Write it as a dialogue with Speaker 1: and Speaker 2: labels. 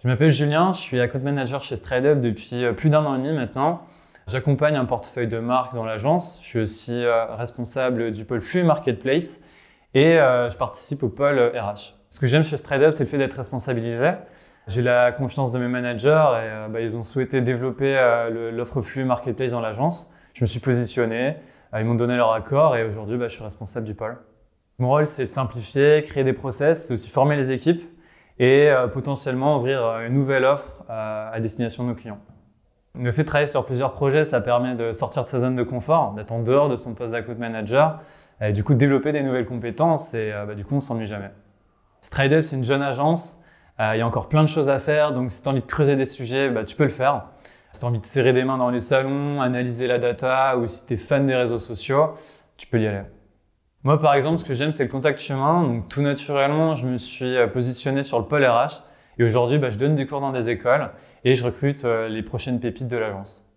Speaker 1: Je m'appelle Julien, je suis account manager chez StrideUp depuis euh, plus d'un an et demi maintenant. J'accompagne un portefeuille de marques dans l'agence. Je suis aussi euh, responsable du pôle flux marketplace et euh, je participe au pôle RH. Ce que j'aime chez StrideUp, c'est le fait d'être responsabilisé. J'ai la confiance de mes managers et bah, ils ont souhaité développer l'offre flux marketplace dans l'agence. Je me suis positionné, ils m'ont donné leur accord et aujourd'hui bah, je suis responsable du pôle. Mon rôle c'est de simplifier, créer des process, c'est aussi former les équipes et euh, potentiellement ouvrir euh, une nouvelle offre euh, à destination de nos clients. Le fait de travailler sur plusieurs projets, ça permet de sortir de sa zone de confort, d'être en dehors de son poste d'account manager, et du coup de développer des nouvelles compétences et bah, du coup on s'ennuie jamais. StrideUp, c'est une jeune agence, il y a encore plein de choses à faire, donc si tu as envie de creuser des sujets, bah, tu peux le faire. Si tu as envie de serrer des mains dans les salons, analyser la data, ou si tu es fan des réseaux sociaux, tu peux y aller. Moi, par exemple, ce que j'aime, c'est le contact humain. Donc, tout naturellement, je me suis euh, positionné sur le pôle RH. Et aujourd'hui, bah, je donne des cours dans des écoles et je recrute euh, les prochaines pépites de l'agence.